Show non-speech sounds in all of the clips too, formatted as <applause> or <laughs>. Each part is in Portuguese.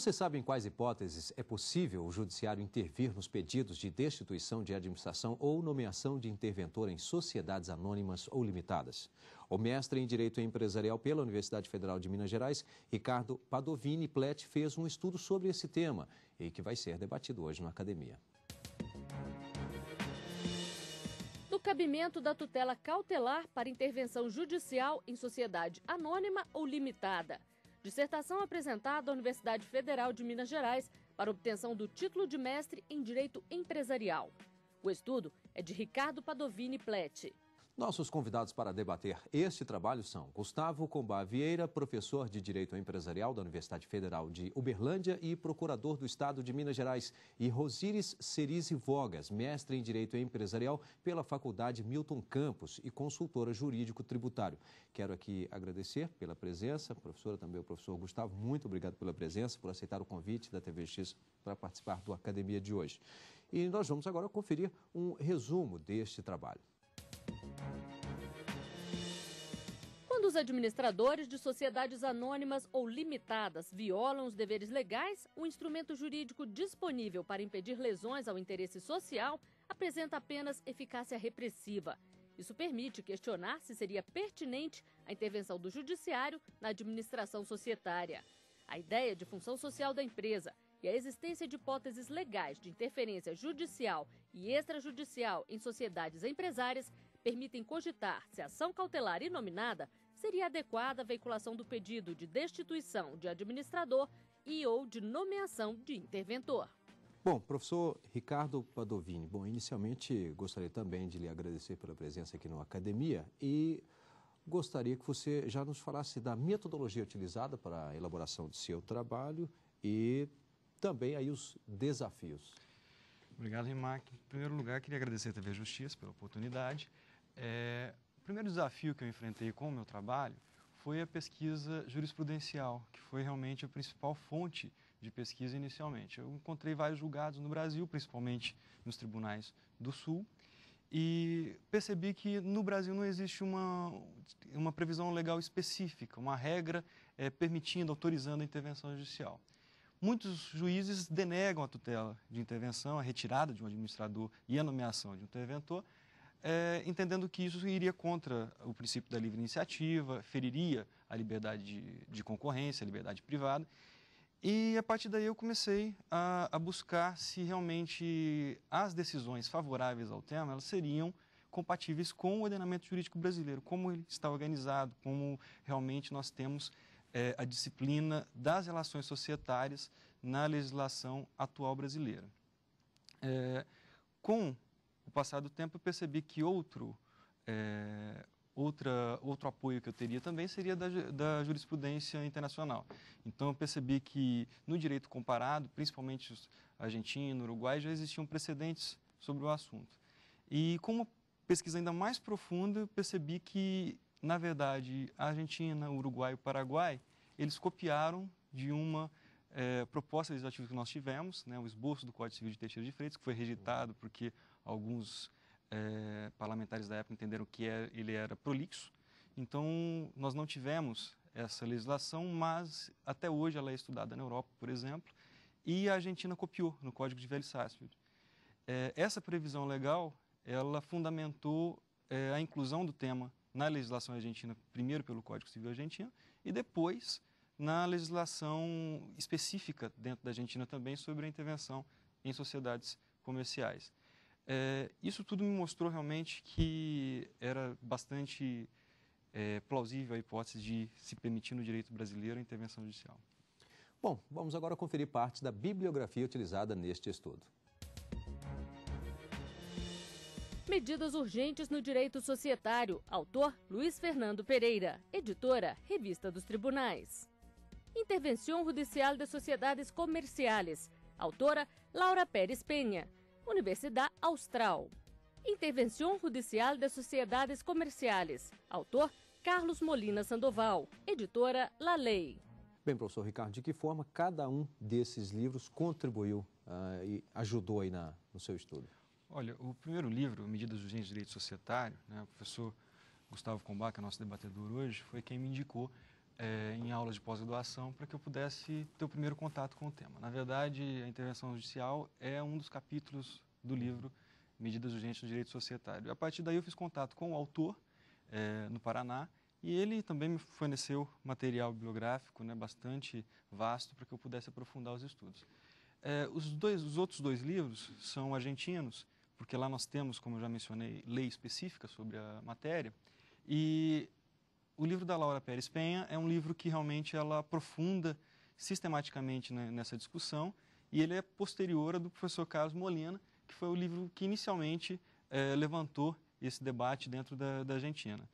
Você sabe em quais hipóteses é possível o judiciário intervir nos pedidos de destituição de administração ou nomeação de interventor em sociedades anônimas ou limitadas? O mestre em Direito Empresarial pela Universidade Federal de Minas Gerais, Ricardo Padovini Plet, fez um estudo sobre esse tema e que vai ser debatido hoje na academia. do cabimento da tutela cautelar para intervenção judicial em sociedade anônima ou limitada dissertação apresentada à Universidade Federal de Minas Gerais para obtenção do título de mestre em Direito Empresarial. O estudo é de Ricardo Padovini Pletti. Nossos convidados para debater este trabalho são Gustavo Combá Vieira, professor de Direito Empresarial da Universidade Federal de Uberlândia e procurador do Estado de Minas Gerais, e Rosíris Cerise Vogas, mestre em Direito Empresarial pela Faculdade Milton Campos e consultora jurídico-tributário. Quero aqui agradecer pela presença, professora, também o professor Gustavo, muito obrigado pela presença, por aceitar o convite da TVX para participar do Academia de hoje. E nós vamos agora conferir um resumo deste trabalho. os administradores de sociedades anônimas ou limitadas violam os deveres legais, o instrumento jurídico disponível para impedir lesões ao interesse social apresenta apenas eficácia repressiva. Isso permite questionar se seria pertinente a intervenção do judiciário na administração societária. A ideia de função social da empresa e a existência de hipóteses legais de interferência judicial e extrajudicial em sociedades empresárias permitem cogitar se a ação cautelar inominada seria adequada a veiculação do pedido de destituição de administrador e ou de nomeação de interventor. Bom, professor Ricardo Padovini, bom, inicialmente gostaria também de lhe agradecer pela presença aqui no Academia e gostaria que você já nos falasse da metodologia utilizada para a elaboração do seu trabalho e também aí os desafios. Obrigado, Rimac. Em primeiro lugar, queria agradecer à TV Justiça pela oportunidade. É, o primeiro desafio que eu enfrentei com o meu trabalho foi a pesquisa jurisprudencial, que foi realmente a principal fonte de pesquisa inicialmente. Eu encontrei vários julgados no Brasil, principalmente nos tribunais do Sul, e percebi que no Brasil não existe uma, uma previsão legal específica, uma regra é, permitindo, autorizando a intervenção judicial. Muitos juízes denegam a tutela de intervenção, a retirada de um administrador e a nomeação de um interventor, é, entendendo que isso iria contra o princípio da livre iniciativa, feriria a liberdade de, de concorrência, a liberdade privada. E a partir daí eu comecei a, a, buscar se realmente as decisões favoráveis ao tema elas seriam compatíveis com o ordenamento jurídico brasileiro, como ele está organizado, como realmente nós temos é, a disciplina das relações societárias na legislação atual brasileira. É, com o passar do tempo eu percebi que outro, é, outra, outro apoio que eu teria também seria da, da jurisprudência internacional. Então eu percebi que no direito comparado, principalmente os argentino, uruguai, já existiam precedentes sobre o assunto. E com uma pesquisa ainda mais profunda, eu percebi que, na verdade, a Argentina, o Uruguai e o Paraguai, eles copiaram de uma é, proposta legislativa que nós tivemos, né, o esboço do Código Civil de Teixeira de Freitas, que foi rejeitado porque alguns é, parlamentares da época entenderam que é, ele era prolixo. Então, nós não tivemos essa legislação, mas até hoje ela é estudada na Europa, por exemplo, e a Argentina copiou no Código de Velho-Sarsfield. Eh, é, essa previsão legal, ela fundamentou é, a inclusão do tema na legislação argentina, primeiro pelo Código Civil argentino e depois na legislação específica dentro da Argentina também sobre a intervenção em sociedades comerciais. É, isso tudo me mostrou realmente que era bastante é, plausível a hipótese de se permitir no direito brasileiro a intervenção judicial. Bom, vamos agora conferir parte da bibliografia utilizada neste estudo. Medidas urgentes no direito societário. Autor Luiz Fernando Pereira. Editora Revista dos Tribunais. Intervenção Judicial de Sociedades Comerciais. Autora Laura Pérez Penha. Universidade Austral. Intervenção Judicial das Sociedades Comerciais. Autor Carlos Molina Sandoval. Editora La Lei. Bem, professor Ricardo, de que forma cada um desses livros contribuiu uh, e ajudou aí na, no seu estudo? Olha, o primeiro livro, Medidas Urgentes de Direito Societário, né, o professor Gustavo Combá, que é nosso debatedor hoje, foi quem me indicou é, em aulas de pós-graduação para que eu pudesse ter o primeiro contato com o tema. Na verdade, a intervenção judicial é um dos capítulos do livro Medidas Urgentes no Direito Societário. a partir daí eu fiz contato com o autor é, no Paraná e ele também me forneceu material bibliográfico né, bastante vasto para que eu pudesse aprofundar os estudos. É, os, dois, os outros dois livros são argentinos, porque lá nós temos, como eu já mencionei, lei específica sobre a matéria. E o livro da Laura Pérez Penha é um livro que realmente ela aprofunda sistematicamente né, nessa discussão e ele é posterior ao do professor Carlos Molina, que foi o livro que inicialmente eh, levantou esse debate dentro da, da Argentina.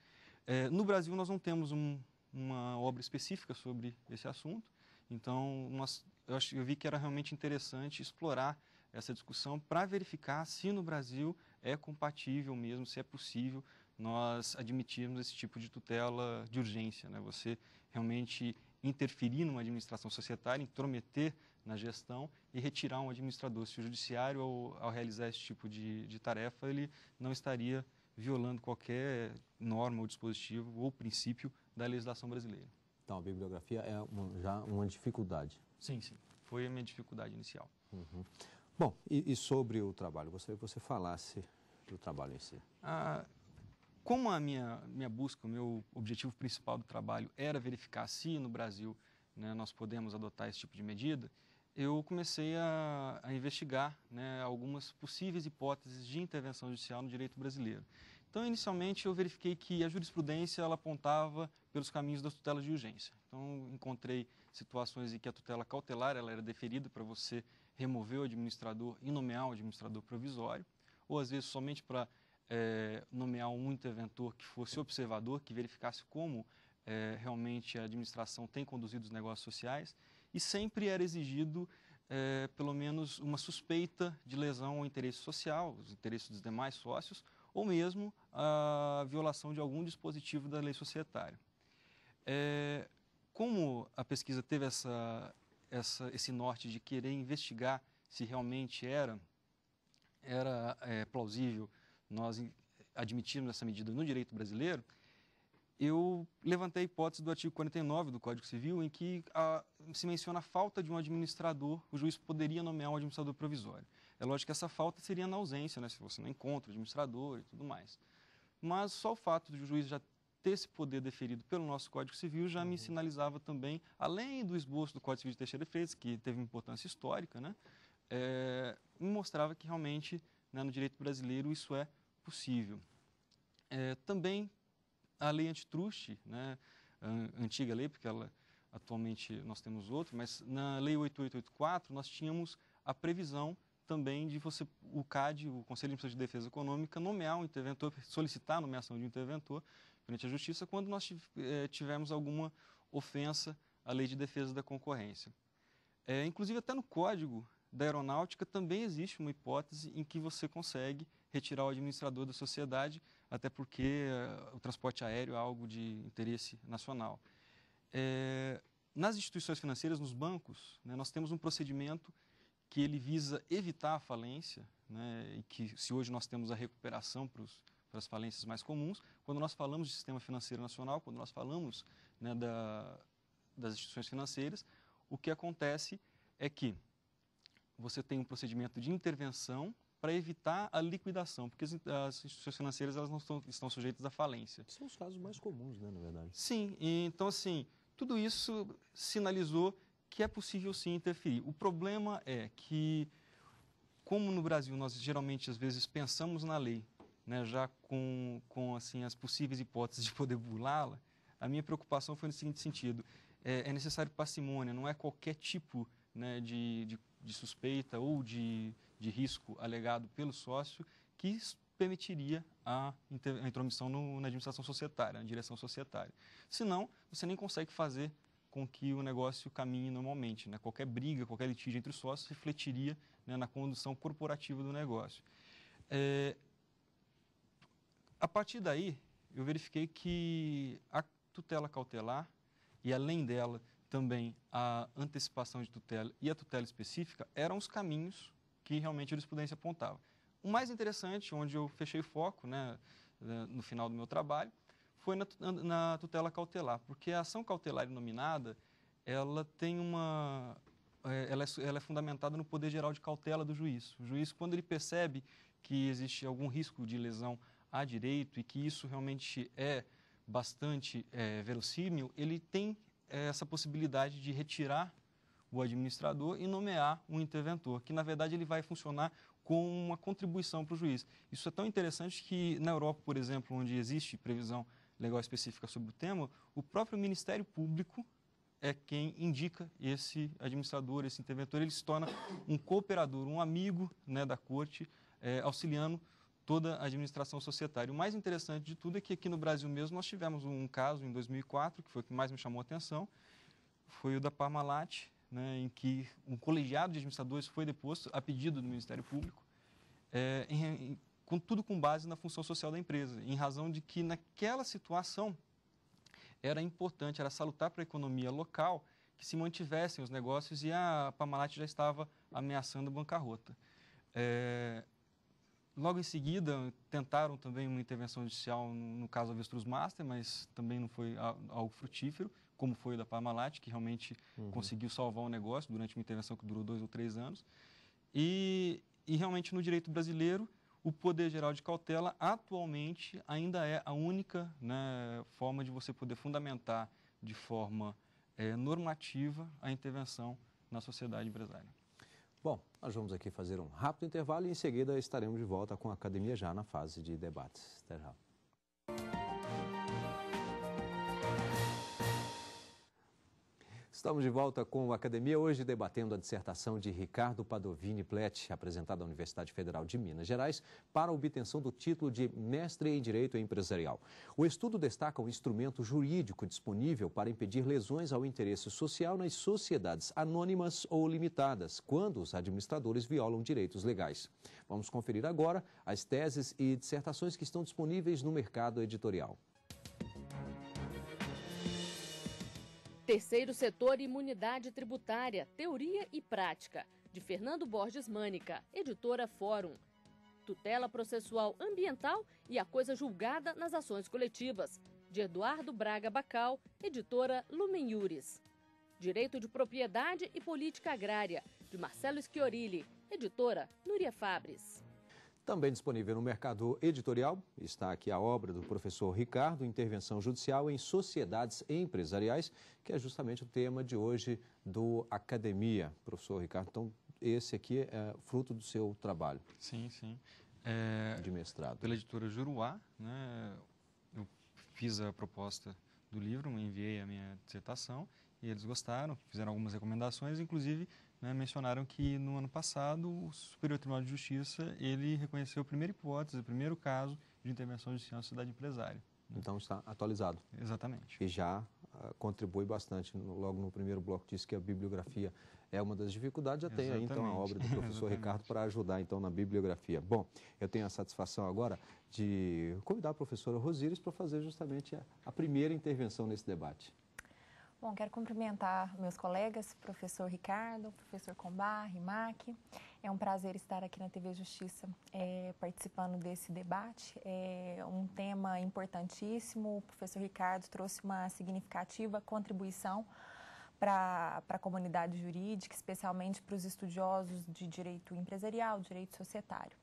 Eh, no Brasil, nós não temos um, uma obra específica sobre esse assunto, então nós, eu, acho, eu vi que era realmente interessante explorar essa discussão para verificar se no Brasil é compatível mesmo, se é possível nós admitirmos esse tipo de tutela de urgência. Né? Você realmente interferir numa administração societária, intrometer na gestão e retirar um administrador. Se o judiciário, ao, ao realizar esse tipo de, de, tarefa, ele não estaria violando qualquer norma ou dispositivo ou princípio da legislação brasileira. Então, a bibliografia é uma, já uma dificuldade. Sim, sim. Foi a minha dificuldade inicial. Uhum. Bom, e, e, sobre o trabalho? Gostaria que você falasse do trabalho em si. Ah, como a minha, minha busca, o meu objetivo principal do trabalho era verificar se no Brasil né, nós podemos adotar esse tipo de medida, eu comecei a, a investigar né, algumas possíveis hipóteses de intervenção judicial no direito brasileiro. Então, inicialmente, eu verifiquei que a jurisprudência ela apontava pelos caminhos das tutelas de urgência. Então, encontrei situações em que a tutela cautelar ela era deferida para você remover o administrador e nomear o administrador provisório, ou às vezes somente para é, nomear um interventor que fosse observador, que verificasse como é, realmente a administração tem conduzido os negócios sociais, e sempre era exigido é, pelo menos uma suspeita de lesão ao interesse social, os interesses dos demais sócios, ou mesmo a violação de algum dispositivo da lei societária. É, como a pesquisa teve essa, essa, esse norte de querer investigar se realmente era, era é, plausível nós admitirmos essa medida no direito brasileiro, eu levantei a hipótese do artigo 49 do Código Civil, em que a, ah, se menciona a falta de um administrador, o juiz poderia nomear um administrador provisório. É lógico que essa falta seria na ausência, né, se você não encontra o administrador e tudo mais. Mas só o fato do juiz já ter esse poder deferido pelo nosso Código Civil já uhum. me sinalizava também, além do esboço do Código Civil de Teixeira Freitas, que teve uma importância histórica, né, é, me mostrava que realmente né? No direito brasileiro, isso é possível. É, também a lei antitruste, né? a antiga lei, porque ela, atualmente nós temos outra, mas na lei 8884 nós tínhamos a previsão também de você, o CAD, o Conselho de Defesa Econômica, nomear um interventor, solicitar a nomeação de um interventor perante a Justiça quando nós é, tivermos alguma ofensa à lei de defesa da concorrência. É, inclusive, até no Código da aeronáutica, também existe uma hipótese em que você consegue retirar o administrador da sociedade, até porque eh, o transporte aéreo é algo de interesse nacional. É, nas instituições financeiras, nos bancos, né, nós temos um procedimento que ele visa evitar a falência, né, e que se hoje nós temos a recuperação para os para as falências mais comuns. Quando nós falamos de sistema financeiro nacional, quando nós falamos né, da, das instituições financeiras, o que acontece é que você tem um procedimento de intervenção para evitar a liquidação, porque as instituições financeiras elas não estão, estão sujeitas à falência. São os casos mais comuns, né, na verdade. Sim, então assim, tudo isso sinalizou que é possível sim interferir. O problema é que, como no Brasil nós geralmente às vezes pensamos na lei, né, já com, com assim as possíveis hipóteses de poder burlá-la, a minha preocupação foi no seguinte sentido: é, é necessário parcimônia, não é qualquer tipo né, de, de, de suspeita ou de, de risco alegado pelo sócio que permitiria a, inter, a intromissão no, na administração societária, na direção societária. Senão, você nem consegue fazer com que o negócio caminhe normalmente. Né? Qualquer briga, qualquer litígio entre os sócios refletiria né, na condução corporativa do negócio. É, a partir daí, eu verifiquei que a tutela cautelar, e além dela, também a antecipação de tutela e a tutela específica eram os caminhos que realmente a jurisprudência apontava. O mais interessante, onde eu fechei foco né, né, no final do meu trabalho, foi na, na tutela cautelar, porque a ação cautelar nominada ela tem uma é, ela é, ela é, fundamentada no poder geral de cautela do juiz. O juiz, quando ele percebe que existe algum risco de lesão a direito e que isso realmente é bastante é, verossímil, ele tem é essa possibilidade de retirar o administrador e nomear um interventor, que na verdade ele vai funcionar com uma contribuição para o juiz. Isso é tão interessante que na Europa, por exemplo, onde existe previsão legal específica sobre o tema, o próprio Ministério Público é quem indica esse administrador, esse interventor. Ele se torna um cooperador, um amigo né, da corte, é, auxiliando toda a administração societária. O mais interessante de tudo é que aqui no Brasil mesmo nós tivemos um caso em 2004, que foi o que mais me chamou a atenção, foi o da Parmalat, né, em que um colegiado de administradores foi deposto a pedido do Ministério Público, é, em, em, com tudo com base na função social da empresa, em razão de que naquela situação era importante, era salutar para a economia local que se mantivessem os negócios e a Parmalat já estava ameaçando a bancarrota. É, Logo em seguida, tentaram também uma intervenção judicial no caso Avestruz Master, mas também não foi algo frutífero, como foi o da Parmalat, que realmente uhum. conseguiu salvar o negócio durante uma intervenção que durou dois ou três anos. E, e realmente, no direito brasileiro, o poder geral de cautela atualmente ainda é a única né, forma de você poder fundamentar de forma é, normativa a intervenção na sociedade empresária. Nós vamos aqui fazer um rápido intervalo e em seguida estaremos de volta com a academia já na fase de debates. Até já. Estamos de volta com a Academia, hoje debatendo a dissertação de Ricardo Padovini Plet, apresentada à Universidade Federal de Minas Gerais, para a obtenção do título de Mestre em Direito Empresarial. O estudo destaca um instrumento jurídico disponível para impedir lesões ao interesse social nas sociedades anônimas ou limitadas, quando os administradores violam direitos legais. Vamos conferir agora as teses e dissertações que estão disponíveis no mercado editorial. Terceiro setor, imunidade tributária, teoria e prática, de Fernando Borges Mânica, editora Fórum. Tutela processual ambiental e a coisa julgada nas ações coletivas, de Eduardo Braga Bacal, editora Lumen Direito de propriedade e política agrária, de Marcelo Schiorilli, editora Núria Fabris. Também disponível no mercado editorial está aqui a obra do professor Ricardo, Intervenção Judicial em Sociedades Empresariais, que é justamente o tema de hoje do Academia. Professor Ricardo, então esse aqui é fruto do seu trabalho. Sim, sim. É, de mestrado. Pela editora Juruá, né, eu fiz a proposta do livro, enviei a minha dissertação e eles gostaram, fizeram algumas recomendações, inclusive né, mencionaram que no ano passado o Superior Tribunal de Justiça ele reconheceu a primeira hipótese, o primeiro caso de intervenção judicial na cidade empresária. Né? Então está atualizado. Exatamente. E já uh, contribui bastante. Logo no primeiro bloco disse que a bibliografia é uma das dificuldades, já Exatamente. tem aí então a obra do professor <laughs> Ricardo para ajudar então na bibliografia. Bom, eu tenho a satisfação agora de convidar a professora Rosíris para fazer justamente a, a primeira intervenção nesse debate. Bom, quero cumprimentar meus colegas, professor Ricardo, professor Combar, Rimac. É um prazer estar aqui na TV Justiça é, participando desse debate. É um tema importantíssimo. O professor Ricardo trouxe uma significativa contribuição para a comunidade jurídica, especialmente para os estudiosos de direito empresarial, direito societário.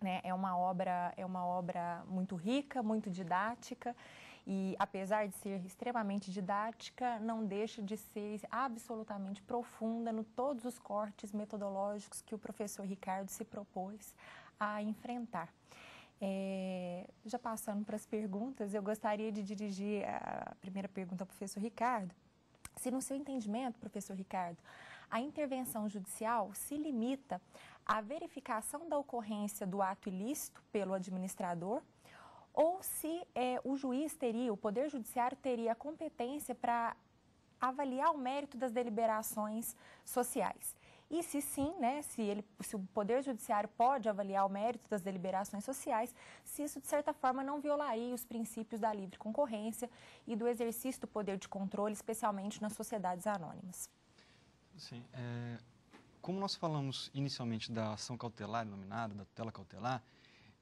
Né? É uma obra é uma obra muito rica, muito didática e, apesar de ser extremamente didática, não deixa de ser absolutamente profunda no todos os cortes metodológicos que o professor Ricardo se propôs a enfrentar. É, já passando para as perguntas, eu gostaria de dirigir a primeira pergunta ao professor Ricardo. Se, no seu entendimento, professor Ricardo, a intervenção judicial se limita à verificação da ocorrência do ato ilícito pelo administrador ou se é, o juiz teria, o Poder Judiciário teria competência para avaliar o mérito das deliberações sociais. E se sim, né, se, ele, se o Poder Judiciário pode avaliar o mérito das deliberações sociais, se isso, de certa forma, não violaria os princípios da livre concorrência e do exercício do poder de controle, especialmente nas sociedades anônimas. Sim. É, como nós falamos inicialmente da ação cautelar denominada, da tutela cautelar,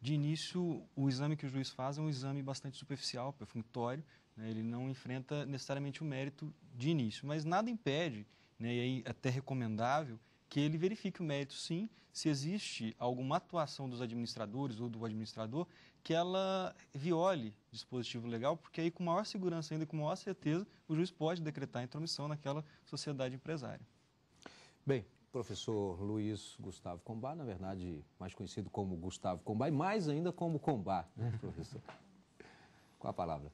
de início, o exame que o juiz faz é um exame bastante superficial, perfunctório, né? ele não enfrenta necessariamente o mérito de início, mas nada impede, né? e aí é até recomendável, que ele verifique o mérito, sim, se existe alguma atuação dos administradores ou do administrador que ela viole dispositivo legal, porque aí com maior segurança ainda, com maior certeza, o juiz pode decretar intromissão naquela sociedade empresária. Bem, professor Luiz Gustavo Combá, na verdade, mais conhecido como Gustavo Combá e mais ainda como Combá, né, professor? Com <laughs> a palavra?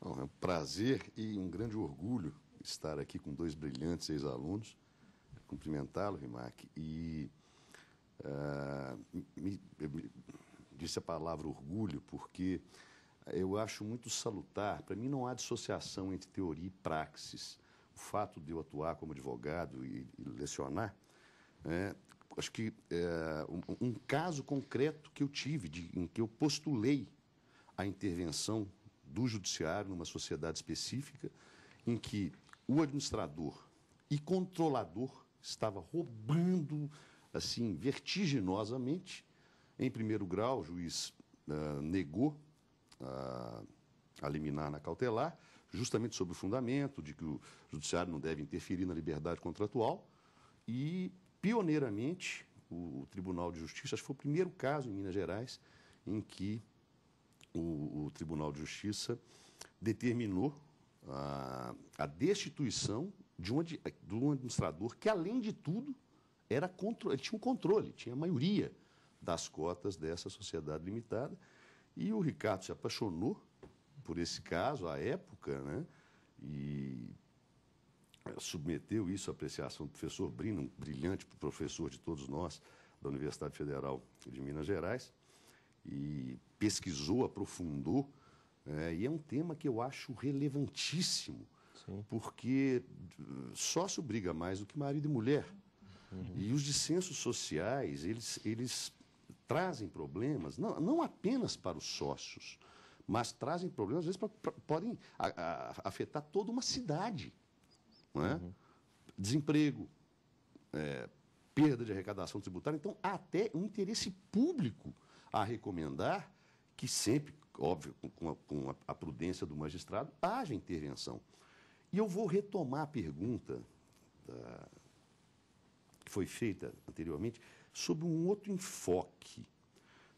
Bom, é um prazer e um grande orgulho estar aqui com dois brilhantes ex-alunos, cumprimentá-lo, Rimac, e uh, me, me, disse a palavra orgulho porque eu acho muito salutar, para mim não há dissociação entre teoria e praxis. O fato de eu atuar como advogado e, e lecionar é, acho que é, um, um, caso concreto que eu tive, de, em que eu postulei a intervenção do judiciário numa sociedade específica, em que o administrador e controlador estava roubando, assim, vertiginosamente. Em primeiro grau, o juiz uh, negou uh, a liminar na cautelar, justamente sobre o fundamento de que o judiciário não deve interferir na liberdade contratual. E pioneiramente, o, Tribunal de Justiça, acho que foi o primeiro caso em Minas Gerais em que o, o Tribunal de Justiça determinou a, a destituição de um, de um, administrador que, além de tudo, era tinha um controle, tinha a maioria das cotas dessa sociedade limitada. E o Ricardo se apaixonou por esse caso à época, né? E submeteu isso à apreciação do professor Brina, um brilhante professor de todos nós da Universidade Federal de Minas Gerais, e pesquisou, aprofundou, é, e é um tema que eu acho relevantíssimo, Sim. porque eh, só se briga mais do que marido e mulher. Uhum. E os dissensos sociais, eles, eles trazem problemas, não, não apenas para os sócios, mas trazem problemas, às vezes, pra, pra, podem a, a, afetar toda uma cidade é? uhum. desemprego, é, perda de arrecadação tributária. Então, até um interesse público a recomendar que sempre, óbvio, com a, com a prudência do magistrado, haja intervenção. E eu vou retomar a pergunta da, que foi feita anteriormente sobre um outro enfoque,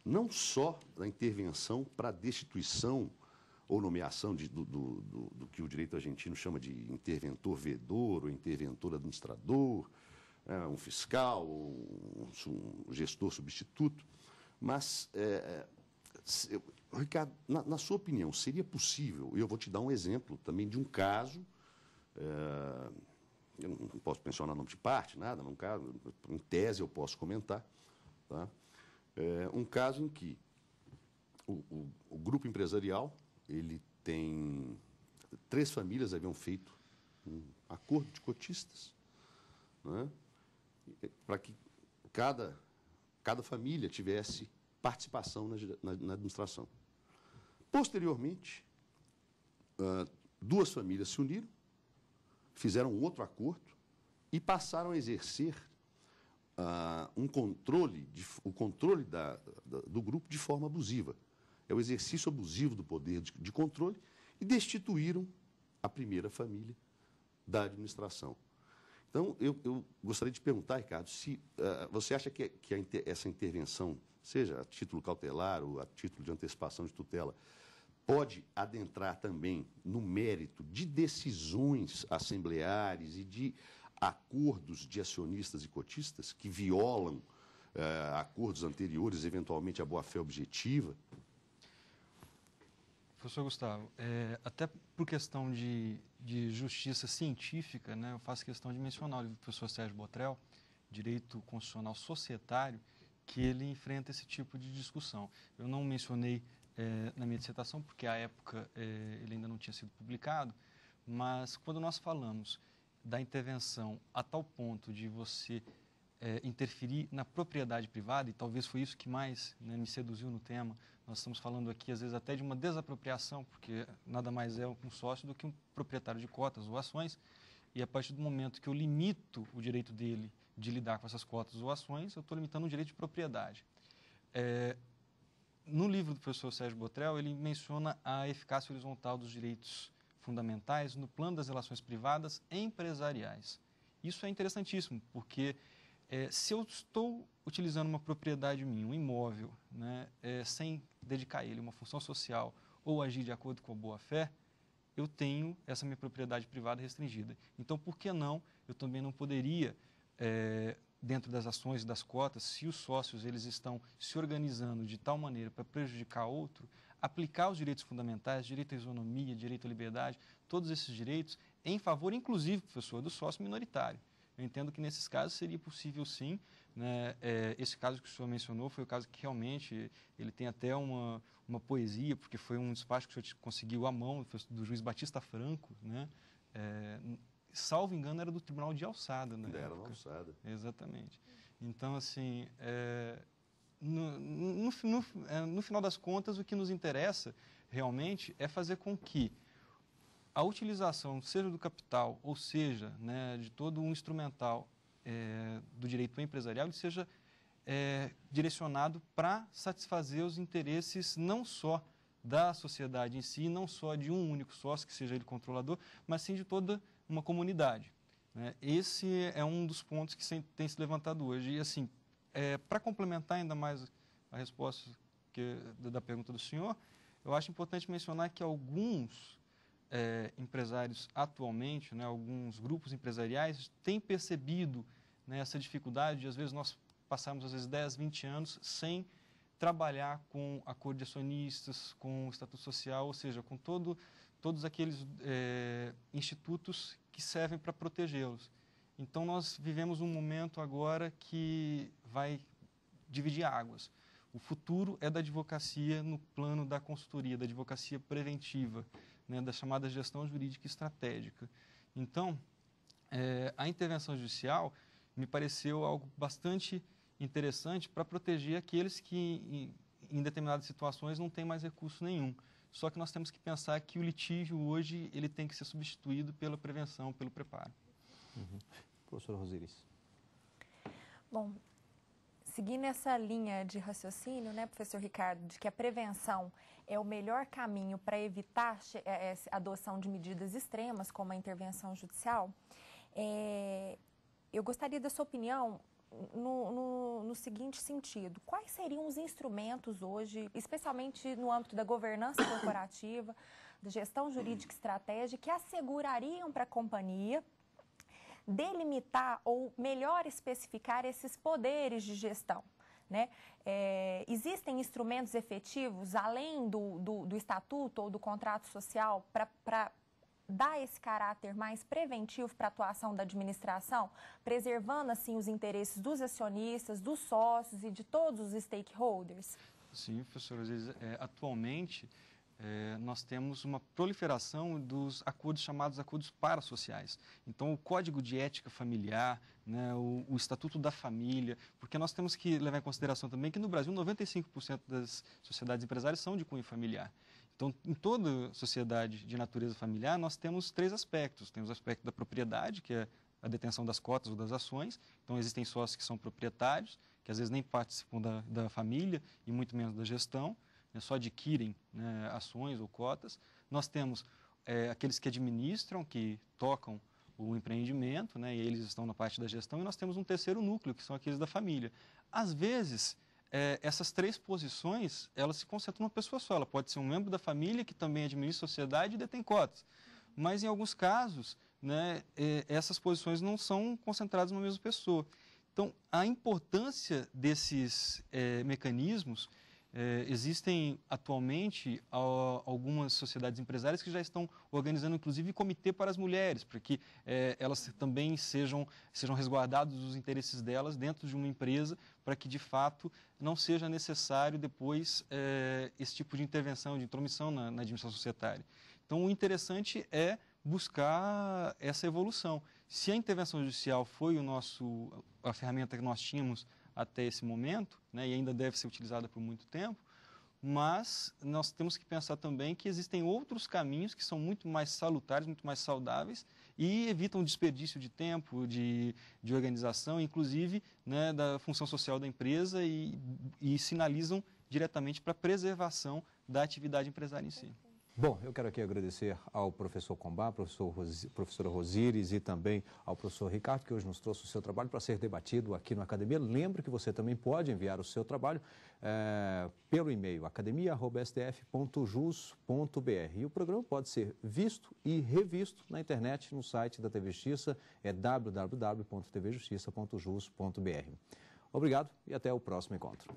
não só da intervenção para destituição ou nomeação de, do, do, do, do, que o direito argentino chama de interventor vedor ou interventor administrador, é, um fiscal, um, um, gestor substituto. Mas, é, se, é, Ricardo, na, na, sua opinião, seria possível, e eu vou te dar um exemplo também de um caso, é, eu não posso mencionar nome de parte, nada, num caso, em tese eu posso comentar, tá? É, um caso em que o, o, o grupo empresarial ele tem. Três famílias haviam feito um acordo de cotistas né, para que cada, cada família tivesse participação na, na, na administração. Posteriormente, uh, duas famílias se uniram, fizeram outro acordo e passaram a exercer uh, um controle, de, o controle da, da, do grupo de forma abusiva é o exercício abusivo do poder de, de controle, e destituíram a primeira família da administração. Então, eu, eu, gostaria de perguntar, Ricardo, se uh, você acha que, que essa intervenção, seja a título cautelar ou a título de antecipação de tutela, pode adentrar também no mérito de decisões assembleares e de acordos de acionistas e cotistas que violam uh, acordos anteriores, eventualmente a boa-fé objetiva? Professor Gustavo, é, até por questão de, de justiça científica, né, eu faço questão de mencionar o livro do professor Sérgio Botrel, Direito Constitucional Societário, que ele enfrenta esse tipo de discussão. Eu não mencionei é, na minha dissertação, porque à época é, ele ainda não tinha sido publicado, mas quando nós falamos da intervenção a tal ponto de você é, interferir na propriedade privada, e talvez foi isso que mais né, me seduziu no tema, nós estamos falando aqui, às vezes, até de uma desapropriação, porque nada mais é um sócio do que um proprietário de cotas ou ações. E a partir do momento que eu limito o direito dele de lidar com essas cotas ou ações, eu estou limitando o direito de propriedade. É, no livro do professor Sérgio Botrel, ele menciona a eficácia horizontal dos direitos fundamentais no plano das relações privadas e empresariais. Isso é interessantíssimo, porque é, se eu estou utilizando uma propriedade minha, um imóvel, né, é, sem dedicar a ele uma função social ou agir de acordo com a boa-fé, eu tenho essa minha propriedade privada restringida. Então, por que não? Eu também não poderia, é, dentro das ações das cotas, se os sócios eles estão se organizando de tal maneira para prejudicar outro, aplicar os direitos fundamentais, direito à isonomia, direito à liberdade, todos esses direitos, em favor, inclusive, professor, do sócio minoritário. Eu entendo que nesses casos seria possível, sim, né, é, esse caso que o senhor mencionou foi o caso que realmente ele tem até uma, uma poesia, porque foi um despacho que o senhor conseguiu à mão, do juiz Batista Franco, né? É, salvo engano, era do Tribunal de Alçada, né? Era época. Alçada. Exatamente. Então, assim, é, no, no, no, é, no final das contas, o que nos interessa realmente é fazer com que a utilização, seja do capital, ou seja, né, de todo um instrumental é, do direito empresarial ele seja é, direcionado para satisfazer os interesses não só da sociedade em si, não só de um único sócio, que seja ele controlador, mas sim de toda uma comunidade. Né? Esse é um dos pontos que tem se levantado hoje. E, assim, é, para complementar ainda mais a resposta que, da pergunta do senhor, eu acho importante mencionar que alguns é, empresários atualmente, né, alguns grupos empresariais, têm percebido né, essa dificuldade de, às vezes, nós passarmos, às vezes, 10, 20 anos sem trabalhar com acordo de acionistas, com o estatuto social, ou seja, com todo, todos aqueles é, institutos que servem para protegê-los. Então, nós vivemos um momento agora que vai dividir águas. O futuro é da advocacia no plano da consultoria, da advocacia preventiva né, da chamada gestão jurídica estratégica. Então, é, a intervenção judicial me pareceu algo bastante interessante para proteger aqueles que, em, em determinadas situações, não têm mais recurso nenhum. Só que nós temos que pensar que o litígio hoje ele tem que ser substituído pela prevenção, pelo preparo. Uhum. Professor Rosiris. Bom, seguindo essa linha de raciocínio, né, professor Ricardo, de que a prevenção é o melhor caminho para evitar é, é, a adoção de medidas extremas, como a intervenção judicial, é, eu gostaria da sua opinião no, no, no, seguinte sentido: quais seriam os instrumentos hoje, especialmente no âmbito da governança corporativa, da gestão jurídica estratégica, que assegurariam para a companhia delimitar ou melhor especificar esses poderes de gestão. Né? É, existem instrumentos efetivos, além do, do, do estatuto ou do contrato social, para dar esse caráter mais preventivo para a atuação da administração, preservando assim os interesses dos acionistas, dos sócios e de todos os stakeholders? Sim, professor, às vezes, é, atualmente é, nós temos uma proliferação dos acordos chamados acordos parasociais. Então, o Código de Ética Familiar, né, o, o, Estatuto da Família, porque nós temos que levar em consideração também que no Brasil 95% das sociedades empresárias são de cunho familiar. Então, em toda sociedade de natureza familiar, nós temos três aspectos. Temos o aspecto da propriedade, que é a detenção das cotas ou das ações. Então, existem sócios que são proprietários, que às vezes nem participam da, da família e muito menos da gestão né, só adquirem né, ações ou cotas. Nós temos é, aqueles que administram, que tocam o empreendimento, né, e eles estão na parte da gestão, e nós temos um terceiro núcleo, que são aqueles da família. Às vezes, é, essas três posições, elas se concentram numa pessoa só. Ela pode ser um membro da família que também administra a sociedade e detém cotas. Mas, em alguns casos, né, é, essas posições não são concentradas numa mesma pessoa. Então, a importância desses é, mecanismos é, existem atualmente algumas sociedades empresárias que já estão organizando, inclusive, comitê para as mulheres, para que é, elas também sejam, sejam resguardados os interesses delas dentro de uma empresa, para que, de fato, não seja necessário depois é, esse tipo de intervenção, de intromissão na, na administração societária. Então, o interessante é buscar essa evolução. Se a intervenção judicial foi o nosso, a ferramenta que nós tínhamos até esse momento, né, e ainda deve ser utilizada por muito tempo, mas nós temos que pensar também que existem outros caminhos que são muito mais salutares, muito mais saudáveis e evitam desperdício de tempo, de, de organização, inclusive né, da função social da empresa e, e sinalizam diretamente para a preservação da atividade empresária em si. Bom, eu quero aqui agradecer ao professor Combá, professor Rosi, professora Rosires e também ao professor Ricardo, que hoje nos trouxe o seu trabalho para ser debatido aqui na Academia. Lembro que você também pode enviar o seu trabalho é, pelo e-mail academia.stf.jus.br. E o programa pode ser visto e revisto na internet, no site da TV Justiça, é www.tvjustiça.jus.br. Obrigado e até o próximo encontro.